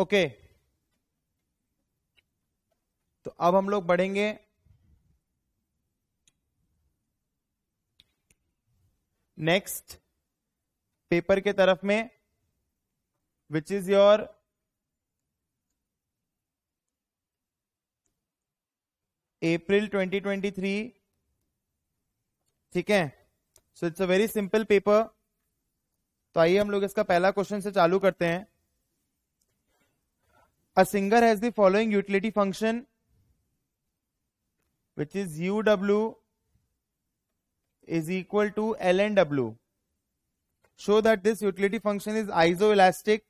Okay तो अब हम लोग बढ़ेंगे नेक्स्ट पेपर के तरफ में विच इज योर अप्रैल 2023 ठीक है so it's a very simple paper तो आइए हम लोग इसका पहला क्वेश्चन से चालू करते हैं a singer has the following utility function which is uw is equal to lnw show that this utility function is isoelastic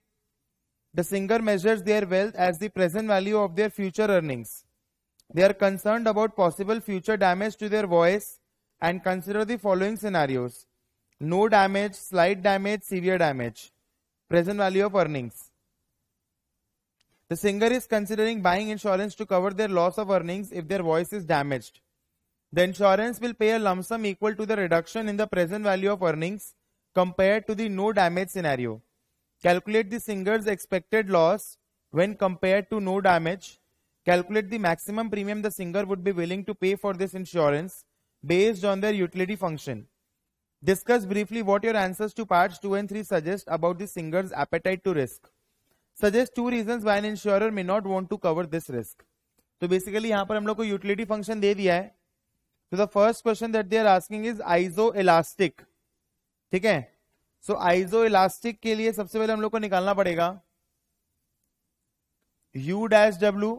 the singer measures their wealth as the present value of their future earnings they are concerned about possible future damage to their voice and consider the following scenarios no damage slight damage severe damage present value of earnings the singer is considering buying insurance to cover their loss of earnings if their voice is damaged. The insurance will pay a lump sum equal to the reduction in the present value of earnings compared to the no damage scenario. Calculate the singer's expected loss when compared to no damage. Calculate the maximum premium the singer would be willing to pay for this insurance based on their utility function. Discuss briefly what your answers to parts 2 and 3 suggest about the singer's appetite to risk. Suggest to reason why an insurer may not want to cover this risk तो basically यहां पर हम लोग को utility function दे दिया है तो the first question that they are asking is isoelastic ठीक है सो आइजो इलास्टिक के लिए सबसे पहले हम लोग को निकालना पड़ेगा u dash W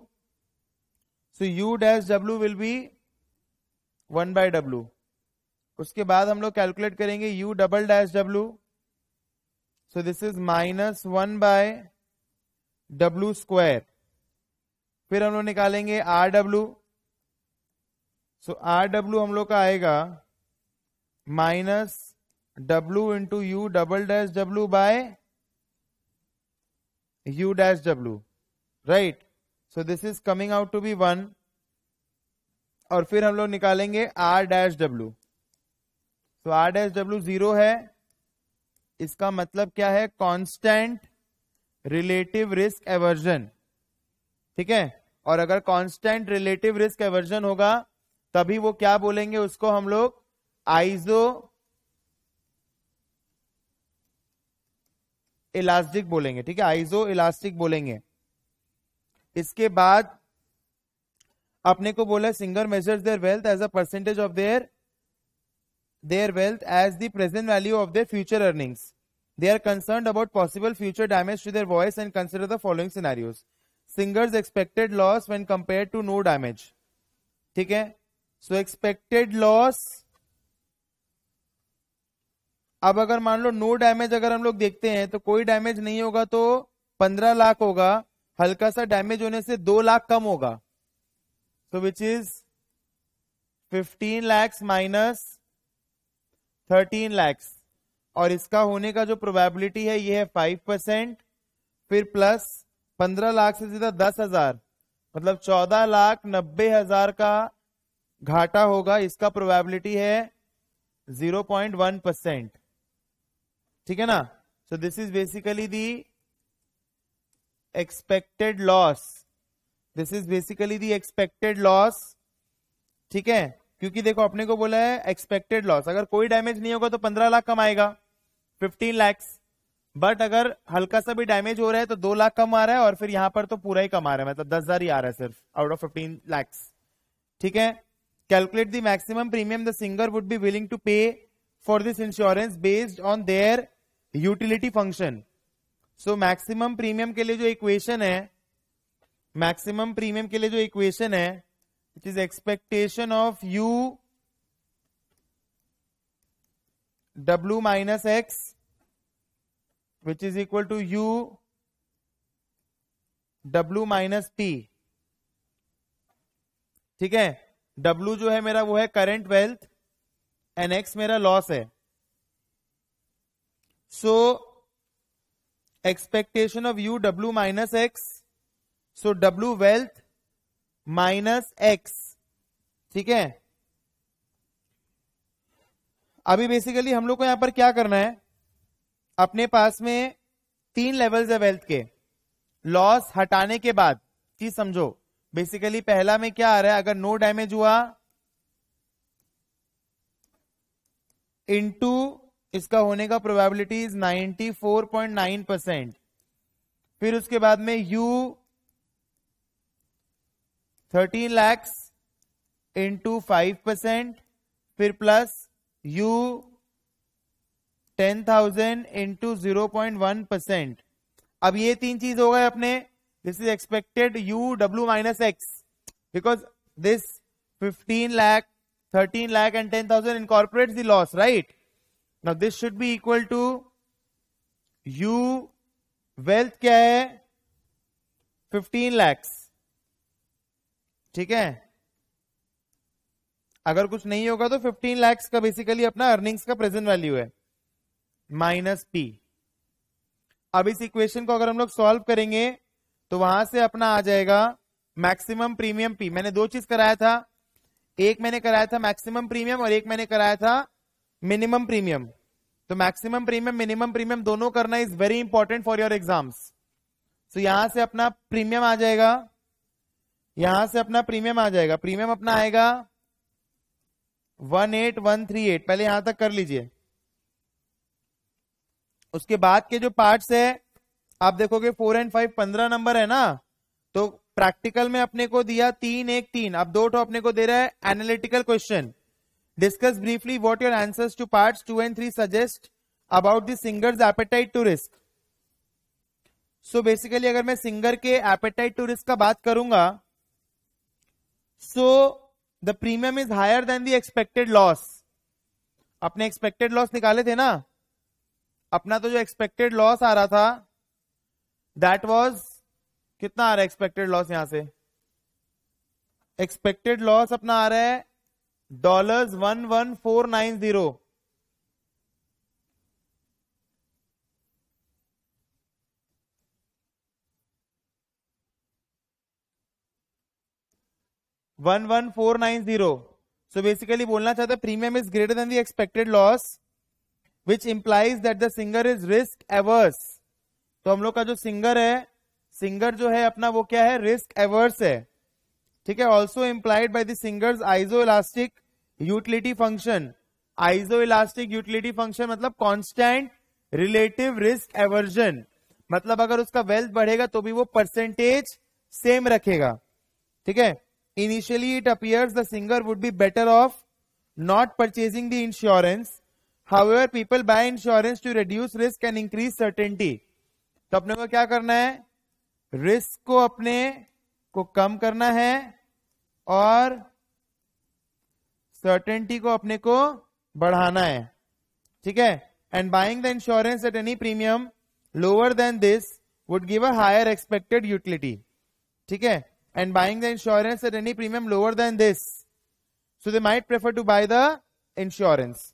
so u dash W will be one by W उसके बाद हम लोग कैलकुलेट करेंगे u double dash W so this is minus one by W square फिर हम लोग निकालेंगे R W so R W हम लोग का आएगा minus W into U double dash W by U dash w right so this is coming out to be one और फिर हम लोग निकालेंगे आर डैश डब्ल्यू तो आर डैश डब्ल्यू जीरो है इसका मतलब क्या है कांस्टेंट रिलेटिव रिस्क एवर्जन ठीक है और अगर कांस्टेंट रिलेटिव रिस्क एवर्जन होगा तभी वो क्या बोलेंगे उसको हम लोग आइजो इलास्टिक बोलेंगे ठीक है आइजो इलास्टिक बोलेंगे इसके बाद अपने को बोला singer measure their wealth as a percentage of their their wealth as the present value of their future earnings They are concerned about possible future damage to their voice and consider the following scenarios. Singers expected loss when compared to no damage. ठीक है सो expected loss अब अगर मान लो no damage अगर हम लोग देखते हैं तो कोई डैमेज नहीं होगा तो पंद्रह लाख होगा हल्का सा डैमेज होने से दो लाख कम होगा so which is fifteen lakhs minus thirteen lakhs और इसका होने का जो प्रोबेबिलिटी है ये है फाइव परसेंट फिर प्लस पंद्रह लाख से सीधा दस हजार मतलब चौदह लाख नब्बे हजार का घाटा होगा इसका प्रोबेबिलिटी है जीरो पॉइंट वन परसेंट ठीक है ना so this is basically the expected loss this is basically the expected loss ठीक है क्योंकि देखो अपने को बोला है एक्सपेक्टेड लॉस अगर कोई डैमेज नहीं होगा तो पंद्रह लाख कमाएगा फिफ्टीन लैक्स बट अगर हल्का सा भी डैमेज हो रहा है तो दो लाख कम आ रहा है और फिर यहां पर तो पूरा ही कम आ रहा है मतलब दस हजार ही आ रहा है सिर्फ आउट ऑफ फिफ्टीन लैक्स ठीक है calculate the maximum premium the singer would be willing to pay for this insurance based on their utility function so maximum premium के लिए जो इक्वेशन है मैक्सिमम प्रीमियम के लिए जो इक्वेशन है it is expectation of U w minus x which is equal to u w minus P ठीक है w जो है मेरा वो है करेंट वेल्थ एंड x मेरा लॉस है so expectation of u w minus X so w wealth minus X ठीक है अभी बेसिकली हम लोग को यहां पर क्या करना है अपने पास में तीन लेवल्स है वेल्थ के लॉस हटाने के बाद चीज समझो बेसिकली पहला में क्या आ रहा है अगर नो डैमेज हुआ इनटू इसका होने का प्रोबेबिलिटी इज 94.9 परसेंट फिर उसके बाद में U 13 lakhs into five percent फिर plus U ten thousand into zero point one percent अब ये तीन चीज हो गए अपने this is expected U W minus X because this fifteen lakh thirteen lakh and ten thousand incorporate the loss right now this should be equal to U wealth क्या है fifteen lakhs ठीक है अगर कुछ नहीं होगा तो 15 लैक्स का बेसिकली अपना अर्निंग्स का प्रेजेंट वैल्यू है माइनस पी अब इस इक्वेशन को अगर हम लोग सॉल्व करेंगे तो वहां से अपना आ जाएगा मैक्सिमम प्रीमियम पी मैंने दो चीज कराया था एक मैंने कराया था मैक्सिमम प्रीमियम और एक मैंने कराया था मिनिमम प्रीमियम तो मैक्सिमम प्रीमियम मिनिमम प्रीमियम दोनों करना is very important for your exams तो यहां से अपना प्रीमियम आ जाएगा यहां से अपना प्रीमियम आ जाएगा प्रीमियम अपना आएगा one eight one three eight पहले यहां तक कर लीजिए उसके बाद के जो पार्ट्स है आप देखोगे फोर एंड फाइव पंद्रह नंबर है ना तो प्रैक्टिकल में अपने को दिया तीन एक तीन अब दो तो अपने को दे रहा है analytical question discuss briefly what your answers to parts two and three suggest about the singer's appetite to risk so basically अगर मैं सिंगर के एपेटाइट टू रिस्क का बात करूंगा so so, the premium is higher than the expected loss अपने expected loss निकाले थे ना अपना तो जो एक्सपेक्टेड लॉस आ रहा था दैट वॉज कितना आ रहा है एक्सपेक्टेड लॉस यहां से एक्सपेक्टेड लॉस अपना आ रहा है dollar one one four nine zero one one four nine zero so basically बोलना चाहता है premium is greater than the expected loss which implies that the singer is risk averse तो हम लोग का जो सिंगर है सिंगर जो है अपना वो क्या है रिस्क एवर्स है ठीक है also implied by singer's isoelastic utility function isoelastic utility function मतलब कॉन्स्टेंट रिलेटिव रिस्क एवर्जन मतलब अगर उसका वेल्थ बढ़ेगा तो भी वो परसेंटेज सेम रखेगा ठीक है initially it appears the singer would be better off not purchasing the insurance. However, people buy insurance to reduce risk and increase certainty. तो अपने को क्या करना है रिस्क को अपने को कम करना है और सर्टेनिटी को अपने को बढ़ाना है ठीक है and buying the insurance at any premium lower than this would give a higher expected utility ठीक है and buying the insurance at any premium lower than this. So they might prefer to buy the insurance.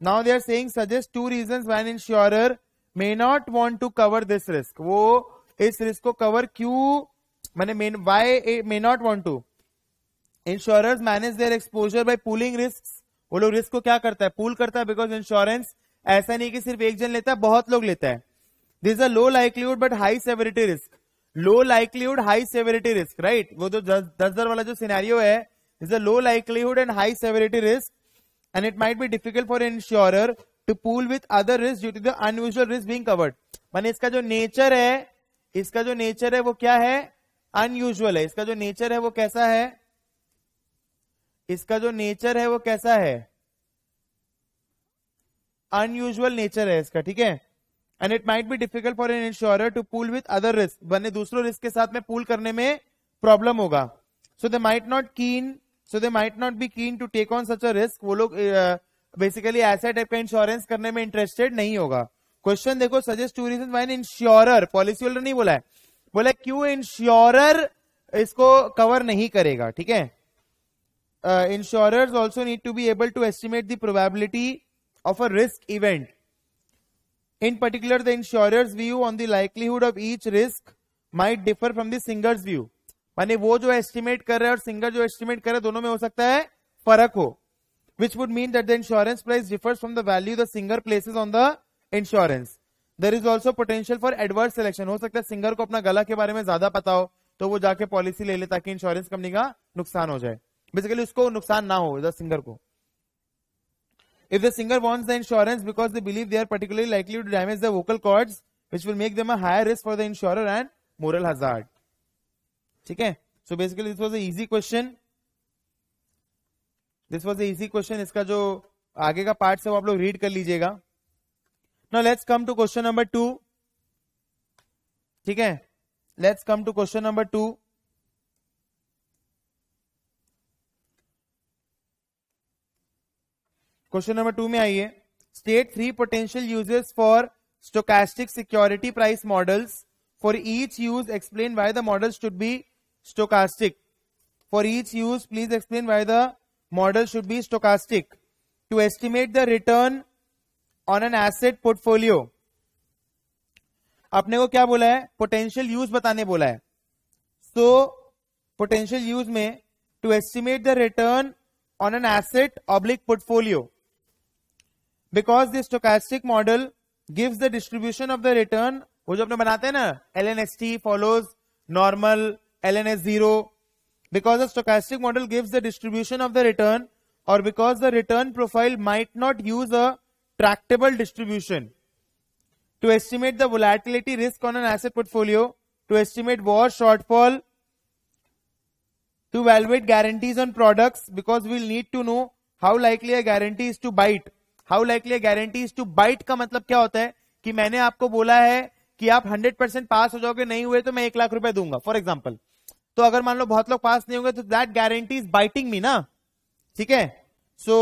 Now they are saying suggest two reasons why an insurer may not want to cover this risk. वो इस risk को cover क्यों मैंने मेन why may not want to? Insurers manage their exposure by pooling risks. Risk वो लोग risk को क्या करता है पूल करता है बिकॉज इंश्योरेंस ऐसा नहीं कि सिर्फ एक जन लेता है बहुत लोग लेता है is a low likelihood but high severity risk. Low likelihood high severity risk right वो जो दस दर वाला जो सिनेरियो है is a low likelihood and high severity risk and it might be difficult for insurer to pool with other risk due to the unusual risk being covered मैंने इसका जो नेचर है इसका जो नेचर है वो क्या है अनयूजल है इसका जो नेचर है वो कैसा है इसका जो नेचर है वो कैसा है अनयूजल नेचर है इसका ठीक है and it might be difficult for an insurer to pool with other risk बने दूसरों रिस्क के साथ में पूल करने में प्रॉब्लम होगा सो they might not keen so they might not be keen to take on such a risk वो लोग बेसिकली ऐसा टाइप का इंश्योरेंस करने में इंटरेस्टेड नहीं होगा क्वेश्चन देखो suggest to reason why an insurer policyholder नहीं बोला है बोला क्यों इंश्योर इसको कवर नहीं करेगा ठीक है insurers also need to be able to estimate the probability of a risk event In particular, the insurer's view on the likelihood of each risk might differ from the singer's view. माने वो जो estimate कर रहे हैं और singer जो estimate कर रहे हैं दोनों में हो सकता है फर्क हो which would mean that the insurance price differs from the value the singer places on the insurance there is also potential for adverse selection हो सकता है सिंगर को अपना गला के बारे में ज्यादा पता हो तो वो जाके पॉलिसी ले ले ताकि इंश्योरेंस कंपनी का नुकसान हो जाए बेसिकली उसको नुकसान ना हो सिंगर को If the singer wants the insurance because they believe they are particularly likely to damage the vocal cords, which will make them a higher risk for the insurer and moral hazard. Okay. So basically this was an easy question. This was easy question इसका जो आगे का part है वो आप लोग read कर Now let's come to question number two. Okay. Let's come to question number two. Question number two में आइए state three potential uses for stochastic security price models for each use explain why the model should be stochastic for each use please explain why the model should be stochastic to estimate the return on an asset portfolio अपने को क्या बोला है potential use बताने बोला है so potential use में to estimate the return on an asset ऑब्लिक portfolio Because the stochastic model gives the distribution of the return, वो जो अपने बनाते हैं ना L N S T because the stochastic model gives the distribution of the return or because the return profile might not use a tractable distribution to estimate the volatility risk on an asset portfolio, to estimate war shortfall, to evaluate guarantees on products because we need to know how likely a guarantee is to bite how likely guarantees to bite का मतलब क्या होता है कि मैंने आपको बोला है कि आप 100 परसेंट पास हो जाओगे नहीं हुए तो मैं एक लाख रुपए दूंगा फॉर एग्जाम्पल तो अगर मान लो बहुत लोग पास नहीं होंगे तो that guarantee is biting me ना ठीक है so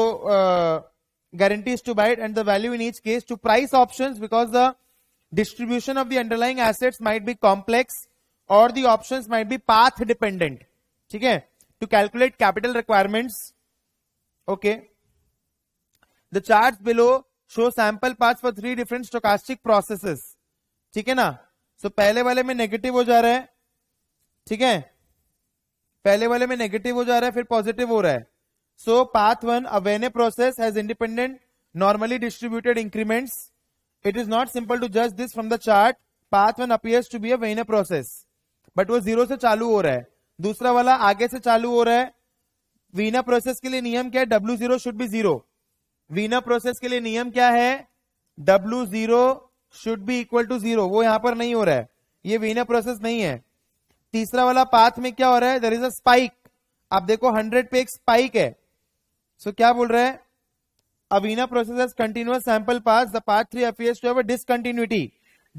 guarantees to bite and the value in each case to price option because the distribution of the underlying assets might be complex और the option might be path dependent ठीक है to calculate capital requirements okay okay. The chart below show sample part for three different stochastic processes ठीक है ना सो so, पहले वाले में negative हो जा रहा है ठीक है पहले वाले में नेगेटिव हो जा रहा है फिर पॉजिटिव हो रहा है so path one a Wiener process has independent normally distributed increments it is not simple to जज this from the chart path one appears to be a Wiener process but वो जीरो से चालू हो रहा है दूसरा वाला आगे से चालू हो रहा है वीना प्रोसेस के लिए नियम क्या है W zero should be zero Wiener process के लिए नियम क्या है W zero should be equal to zero वो यहां पर नहीं हो रहा है ये वीना प्रोसेस नहीं है तीसरा वाला पाथ में क्या हो रहा है दर इज अ स्पाइक आप देखो हंड्रेड पे एक स्पाइक है सो so, क्या बोल रहे हैं a Wiener process continuous sample paths the path three appears to have discontinuity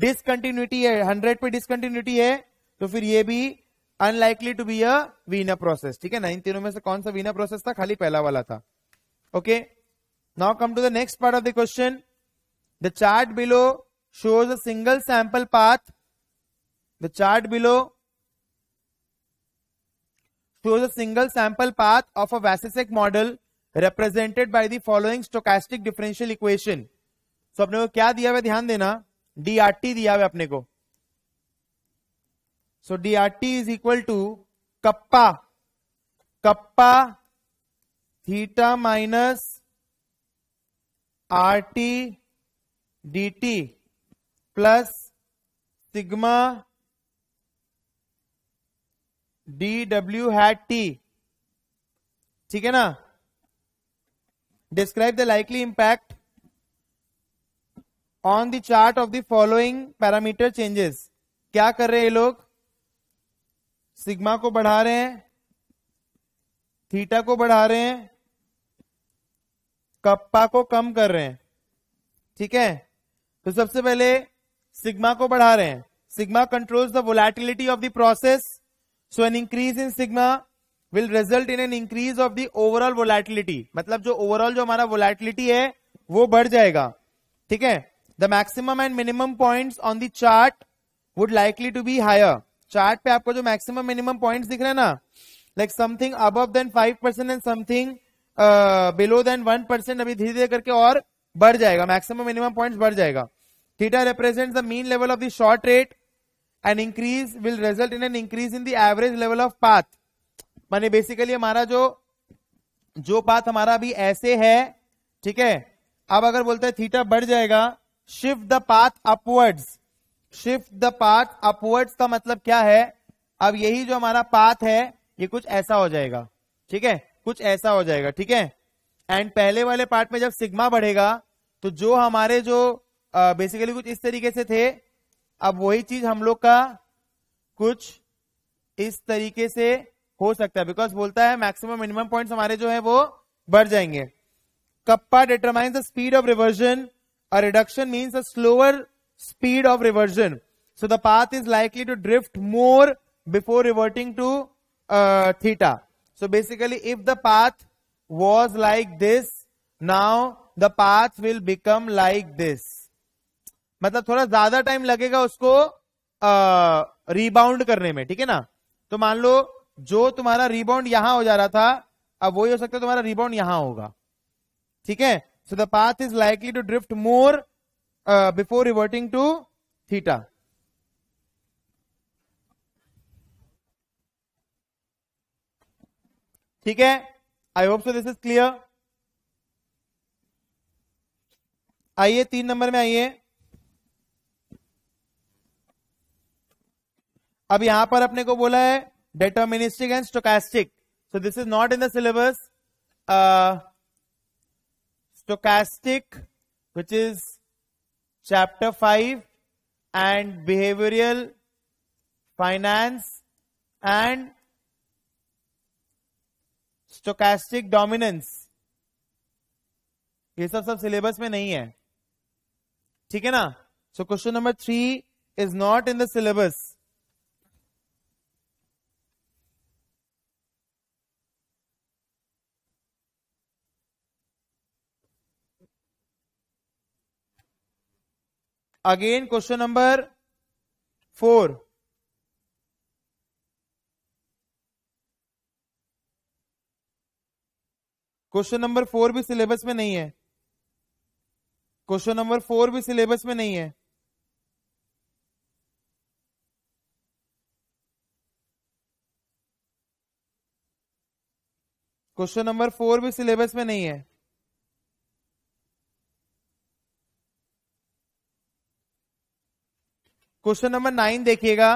discontinuity है हंड्रेड पे डिसकंटिन्यूटी है तो फिर ये भी unlikely to be a Wiener process ठीक है ना इन तीनों में से कौन सा वीना प्रोसेस था खाली पहला वाला था okay okay? Now come to the next part of the question. The chart below shows a single sample path. The chart below shows a single sample path of a Vasicek model represented by the following stochastic differential equation. So apne ko kya diya hua hai dhyan dena drt diya hua hai apne ko so drt is equal to kappa kappa theta minus R T D T plus sigma D W hat T ठीक है ना describe the likely impact on the chart of the following parameter changes क्या कर रहे हैं ये लोग sigma को बढ़ा रहे हैं थीटा को बढ़ा रहे हैं कप्पा को कम कर रहे हैं ठीक है तो सबसे पहले सिग्मा को बढ़ा रहे हैं sigma controls the volatility of the process so an increase in sigma will result in an increase of the overall volatility मतलब जो ओवरऑल जो हमारा वोलेटिलिटी है वो बढ़ जाएगा ठीक है the maximum and minimum points on the chart would likely to be higher chart पे आपको जो मैक्सिमम मिनिमम पॉइंट्स दिख रहे हैं ना like something above then five percent and something below then one percent अभी धीरे धीरे करके और बढ़ जाएगा मैक्सिमम मिनिमम पॉइंट बढ़ जाएगा theta represent the mean level of the short rate and increase will result in an increase in the average level of path मानी बेसिकली हमारा जो जो पाथ हमारा अभी ऐसे है ठीक है अब अगर बोलते हैं थीटा बढ़ जाएगा shift the path upwards shift the path upwards का मतलब क्या है अब यही जो हमारा पाथ है ये कुछ ऐसा हो जाएगा ठीक है कुछ ऐसा हो जाएगा ठीक है एंड पहले वाले पार्ट में जब सिग्मा बढ़ेगा तो जो हमारे जो बेसिकली कुछ इस तरीके से थे अब वही चीज हम लोग का कुछ इस तरीके से हो सकता है बिकॉज बोलता है मैक्सिमम मिनिमम पॉइंट्स हमारे जो है वो बढ़ जाएंगे kappa determine the speed of reversion a reduction means a slower speed of reversion so the path is likely to drift more before reverting to theta So basically, if the path was like this, now the path will become like this. मतलब थोड़ा ज्यादा time लगेगा उसको rebound करने में ठीक है ना तो मान लो जो तुम्हारा रिबाउंड यहां हो जा रहा था अब वही हो सकता है तुम्हारा रिबाउंड यहां होगा ठीक है so the path is likely to drift more before reverting to theta ठीक है I hope so this is clear आइए तीन नंबर में आइए अब यहां पर अपने को बोला है deterministic and stochastic so this is not in the syllabus stochastic which is chapter five and behavioural finance and stochastic dominance ये सब सब सिलेबस में नहीं है ठीक है ना so question number three is not in the syllabus again question number four question number four भी सिलेबस में नहीं है क्वेश्चन नंबर फोर भी सिलेबस में नहीं है क्वेश्चन नंबर फोर भी सिलेबस में नहीं है क्वेश्चन नंबर नाइन देखिएगा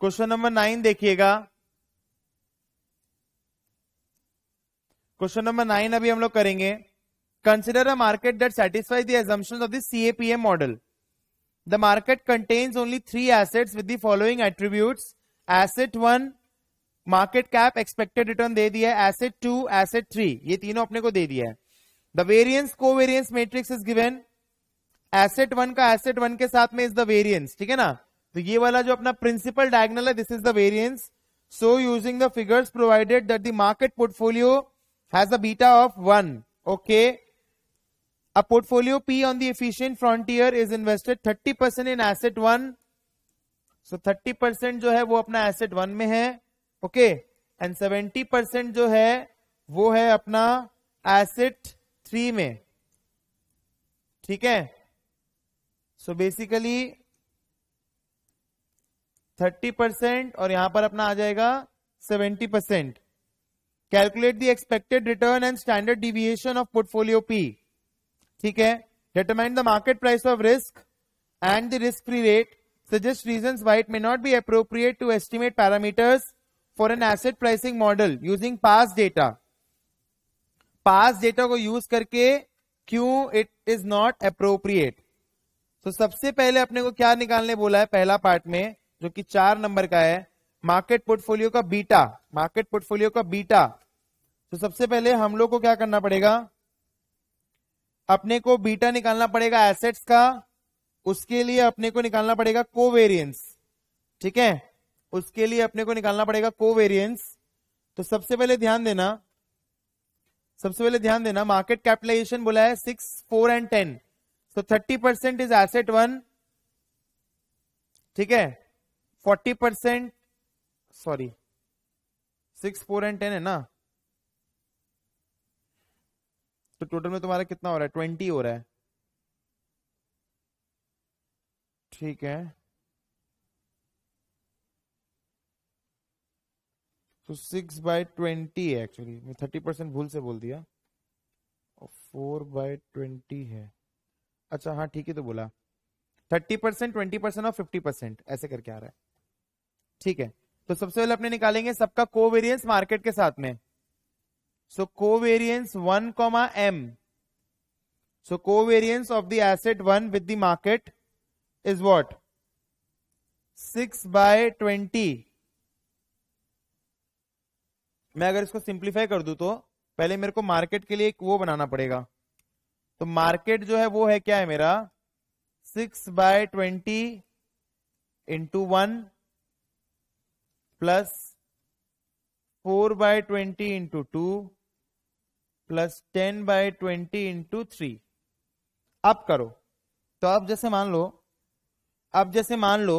क्वेश्चन नंबर नाइन देखिएगा क्वेश्चन नंबर नाइन अभी हम लोग करेंगे consider a market that satisfy the of the APM model the market contains only three assets with the following attribute asset one market cap expected return दे दिया है asset to asset three ये तीनों अपने को दे दिया है the variance covariance matrix is given asset one का एसेट वन के साथ में इज द वेरियंस ठीक है ना तो ये वाला जो अपना प्रिंसिपल डायगनल है this is the variance so using the figures provided that the market portfolio has a beta of 1. Okay. A portfolio P on the efficient frontier is invested 30% in asset 1. So 30% jo hai wo apna asset 1 mein hai Okay. And 70% jo hai wo hai apna asset 3 mein theek hai so basically 30% और यहां पर अपना आ जाएगा 70% percent calculate the expected return and standard deviation of portfolio P ठीक है determine the market price of risk and the risk free rate suggest reason why it may not be appropriate to estimate parameters for an asset pricing model using past data past data को use करके क्यों it is not appropriate तो सबसे पहले अपने को क्या निकालने बोला है पहला पार्ट में जो कि चार नंबर का है मार्केट पोर्टफोलियो का बीटा मार्केट पोर्टफोलियो का बीटा तो सबसे पहले हम लोग को क्या करना पड़ेगा अपने को बीटा निकालना पड़ेगा एसेट्स का उसके लिए अपने को निकालना पड़ेगा कोवेरियंस ठीक है उसके लिए अपने को निकालना पड़ेगा कोवेरियंस तो सबसे पहले ध्यान देना सबसे पहले ध्यान देना मार्केट कैपिटलाइजेशन बोला है six four and ten so thirty percent is asset one ठीक है forty percent sorry six four and ten है ना तो टोटल में तुम्हारा कितना हो रहा है ट्वेंटी हो रहा है ठीक है तो सिक्स बाय ट्वेंटी है एक्चुअली मैं थर्टी परसेंट भूल से बोल दिया और फोर बाय ट्वेंटी है अच्छा हाँ ठीक है तो बोला थर्टी परसेंट ट्वेंटी परसेंट और फिफ्टी परसेंट ऐसे करके आ रहा है ठीक है तो सबसे पहले अपने निकालेंगे सबका कोवेरियंस मार्केट के साथ में so covariance one comma M so covariance of the asset one with the market is what six by twenty मैं अगर इसको सिंप्लीफाई कर दू तो पहले मेरे को मार्केट के लिए एक वो बनाना पड़ेगा तो मार्केट जो है वो है क्या है मेरा six by twenty into one plus four by twenty into two plus ten by twenty into three अब करो तो अब जैसे मान लो अब जैसे मान लो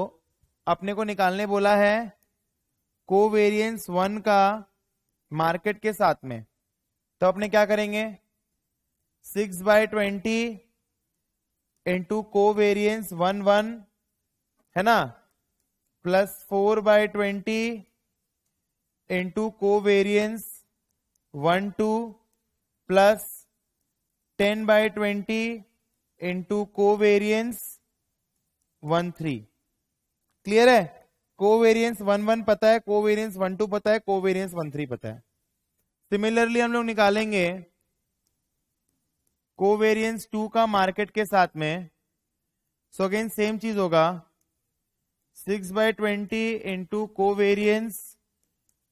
अपने को निकालने बोला है को वेरियंस वन का मार्केट के साथ में तो अपने क्या करेंगे six by twenty into covariance one one है ना plus four by twenty into covariance one two plus ten by twenty into covariance one three clear है को वेरियंस वन वन पता है covariance one to पता है covariance one three पता है similarly हम लोग निकालेंगे को वेरियंस टू का मार्केट के साथ में सो अगेन सेम चीज होगा six by twenty into covariance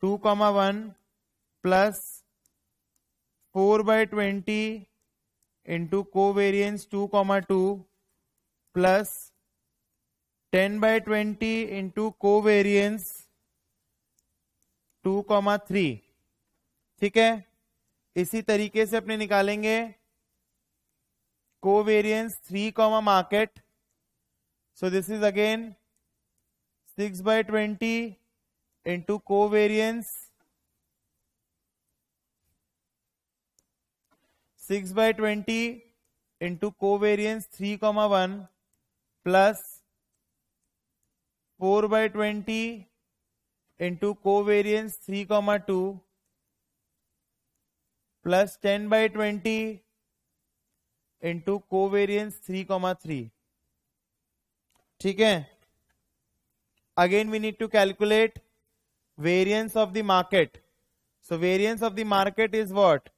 two comma one plus four by twenty into covariance two comma two plus ten by twenty into covariance two comma three ठीक है इसी तरीके से अपने निकालेंगे covariance three comma market so this is again six by twenty into variance six by twenty into covariance three comma one plus four by twenty into covariance three comma two plus ten by twenty into covariance three comma three ठीक है again we need to calculate variance of the market so variance of the market is what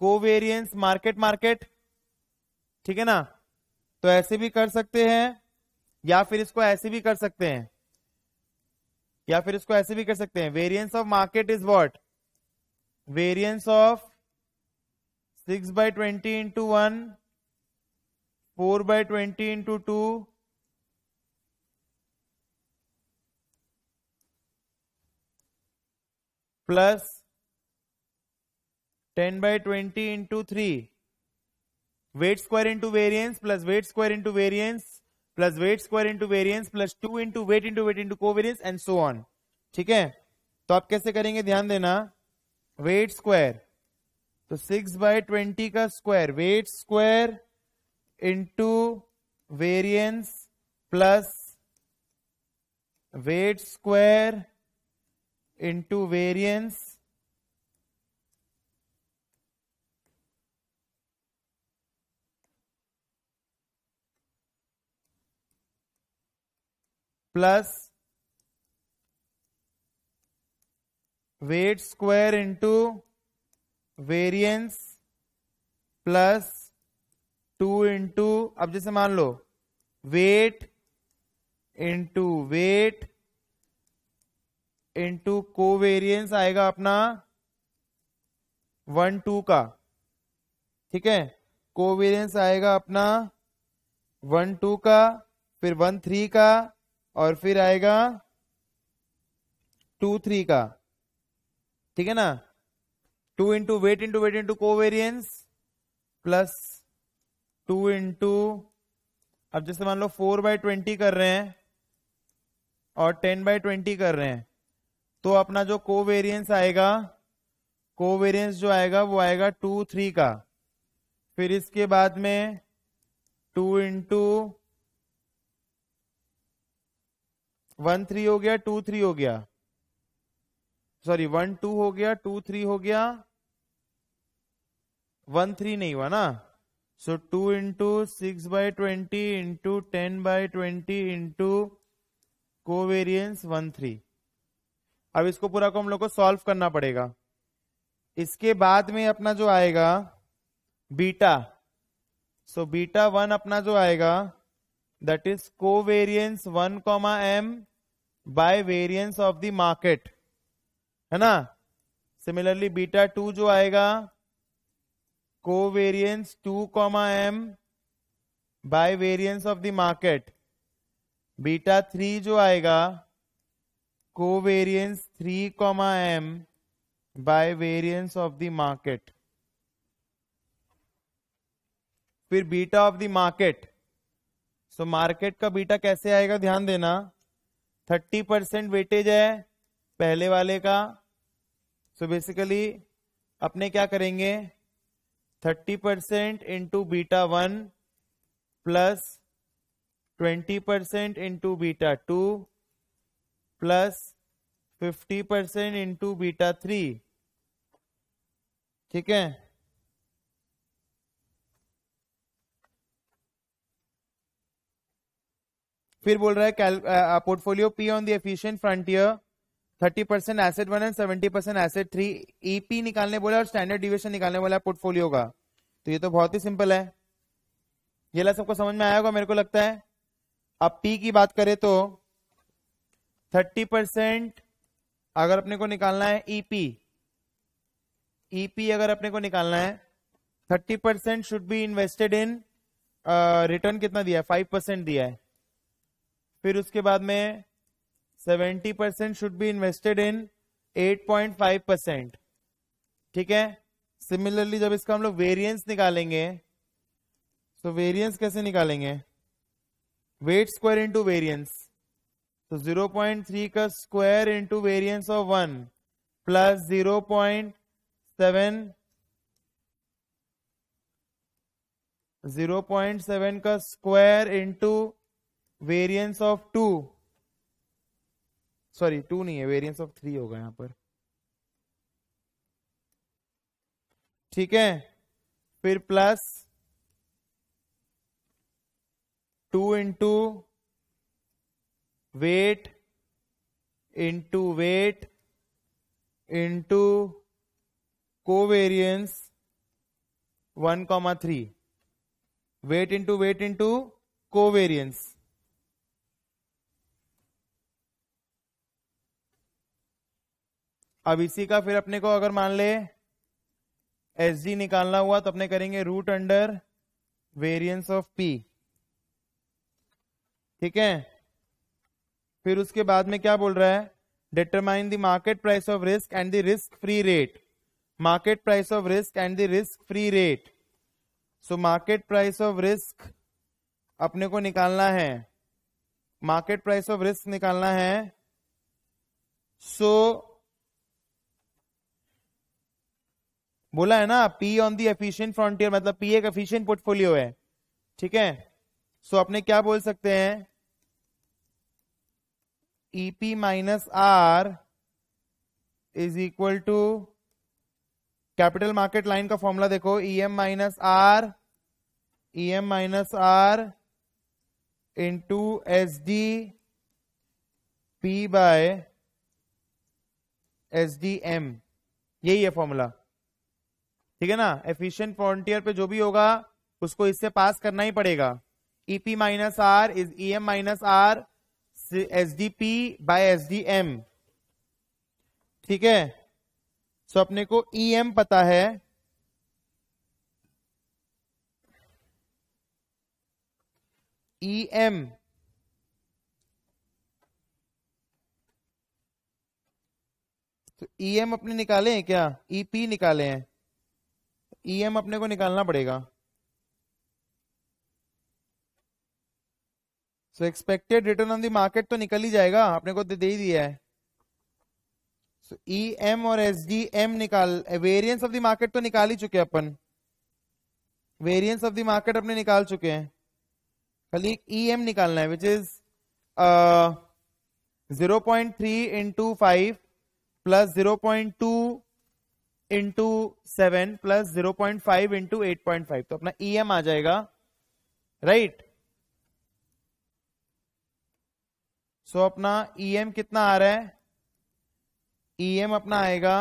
covariance market market ठीक है ना तो ऐसे भी कर सकते हैं या फिर इसको ऐसे भी कर सकते हैं या फिर इसको ऐसे भी कर सकते हैं variance of market is what variance of six by twenty into one four by twenty into two plus ten by twenty into three weight square into variance plus weight square into variance plus weight square into variance plus two into weight into weight into covariance and so on ठीक है तो आप कैसे करेंगे ध्यान देना weight square तो six by twenty का square wait square into variance plus weight square into variance plus weight square into variance plus two into अब जैसे मान लो weight into weight into covariance आएगा अपना वन टू का ठीक है कोवेरियंस आएगा अपना वन टू का फिर वन थ्री का और फिर आएगा टू थ्री का ठीक है ना two into weight into weight into covariance plus two into अब जैसे मान लो फोर बाय ट्वेंटी कर रहे हैं और टेन बाय ट्वेंटी कर रहे हैं तो अपना जो कोवेरियंस आएगा कोवेरियंस जो आएगा वो आएगा टू थ्री का फिर इसके बाद में टू इंटू वन थ्री हो गया टू थ्री हो गया सॉरी वन टू हो गया टू थ्री हो गया वन थ्री नहीं हुआ ना so two into six by twenty into ten by twenty into covariance one three अब इसको पूरा को हम लोग को सॉल्व करना पड़ेगा इसके बाद में अपना जो आएगा बीटा सो बीटा वन अपना जो आएगा that is covariance one comma M by variance of the market है ना सिमिलरली बीटा टू जो आएगा covariance two comma M by variance of the market beta three जो आएगा covariance 3 comma m by variance of the market फिर beta of the market so market का beta कैसे आएगा ध्यान देना 30 परसेंट वेटेज है पहले वाले का सो so बेसिकली अपने क्या करेंगे 30 percent into beta one plus 20 percent into beta two plus fifty percent into beta three ठीक है फिर बोल रहा है portfolio P on the efficient frontier thirty percent asset one and seventy percent asset three EP निकालने बोला और standard deviation निकालने बोला है पोर्टफोलियो का तो ये तो बहुत ही सिंपल है ये ला सबको समझ में आया होगा मेरे को लगता है अब पी की बात करें तो थर्टी परसेंट अगर अपने को निकालना है ईपी e ईपी e अगर अपने को निकालना है thirty percent should be invested in return कितना दिया है फाइव परसेंट दिया है फिर उसके बाद में seventy percent should be invested in eight point five percent ठीक है सिमिलरली जब इसका हम लोग वेरियंस निकालेंगे तो वेरियंस कैसे निकालेंगे वेट स्क्वायर इंटू वेरियंस तो 0.3 का square into variance of one plus 0.7 0.7 का square into variance of two sorry two नहीं है वेरियंस ऑफ थ्री होगा यहां पर ठीक है फिर plus two into weight into weight into covariance one comma three weight into weight into covariance अब इसी का फिर अपने को अगर मान ले एस जी निकालना हुआ तो अपने करेंगे root under variance of P ठीक है फिर उसके बाद में क्या बोल रहा है determine the market price of risk and the risk free rate market price of risk and the risk free rate so market price of risk अपने को निकालना है मार्केट प्राइस ऑफ रिस्क निकालना है सो so, बोला है ना P on the efficient frontier मतलब पी एक एफिशियंट पोर्टफोलियो है ठीक है सो so, अपने क्या बोल सकते हैं E P minus R is equal to capital market line का फॉर्मूला देखो E M minus R E M minus R into S D P by S D M यही है फॉर्मूला ठीक है ना एफिशिएंट फ्रंटियर पे जो भी होगा उसको इससे पास करना ही पड़ेगा E P minus R is E M minus R S D P by S D M ठीक है सो so, अपने को ई e एम पता है ई e एम तो ई e एम अपने निकाले हैं क्या ई पी निकाले हैं ई एम अपने को निकालना पड़ेगा so expected return on the market तो निकल ही जाएगा आपने को दे ही दिया है सो ई एम और एस डी एम निकाल वेरियंस ऑफ द मार्केट तो निकाल ही चुके अपन वेरियंस ऑफ द मार्केट अपने निकाल चुके हैं खाली एक ई e एम निकालना है which is zero point three into five plus zero point two into seven plus zero point five into eight point five तो अपना ई e एम आ जाएगा राइट right? सो so, अपना ईएम e कितना आ रहा है एम e अपना आएगा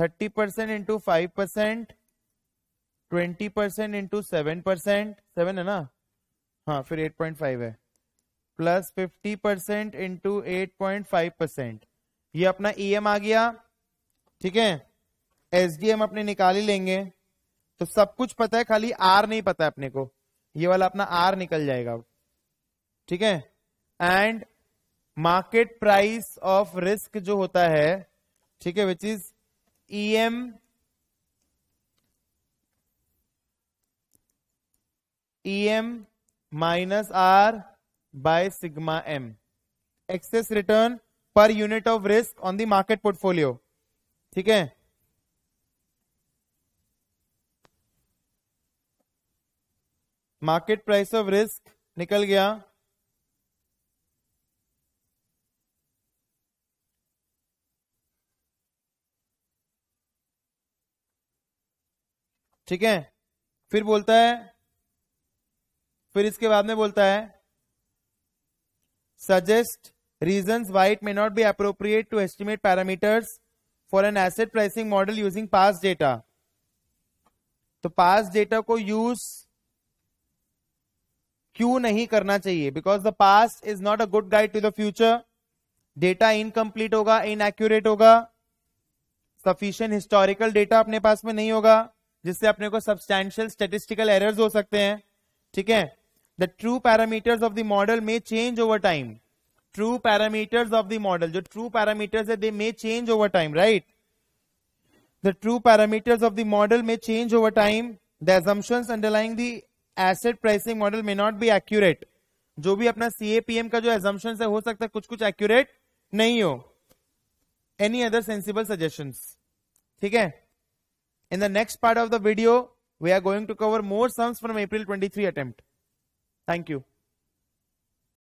thirty percent into five percent twenty percent into seven percent seven है ना हाँ फिर एट पॉइंट फाइव है plus fifty percent into eight point five percent ये अपना एम e आ गया ठीक है एम अपने निकाल ही लेंगे तो सब कुछ पता है खाली आर नहीं पता है अपने को ये वाला अपना आर निकल जाएगा ठीक है and market price of risk जो होता है ठीक है which is E M E M minus R by sigma M excess return per unit of risk on the market portfolio ठीक है मार्केट प्राइस ऑफ रिस्क निकल गया ठीक है फिर बोलता है फिर इसके बाद में बोलता है suggest reason why it may not be appropriate to estimate parameters for an asset pricing model using past data तो पास डेटा को यूज क्यों नहीं करना चाहिए because the past is not a good guide to the future data incomplete होगा inaccurate होगा sufficient historical data अपने पास में नहीं होगा जिससे अपने को सब्सटैंशियल स्टेटिस्टिकल एरर्स हो सकते हैं ठीक है the true parameters of the model में change over time true parameters of the model जो ट्रू पैरामीटर्स है they may change over time right the true parameters of the model में change over time the assumptions underlying the asset pricing model may not be accurate जो भी अपना CAPM का जो assumption है हो सकता है कुछ कुछ एक्यूरेट नहीं हो एनी अदर सेंसिबल सजेशन ठीक है In the next part of the video, we are going to cover more sums from April 23 attempt. Thank you.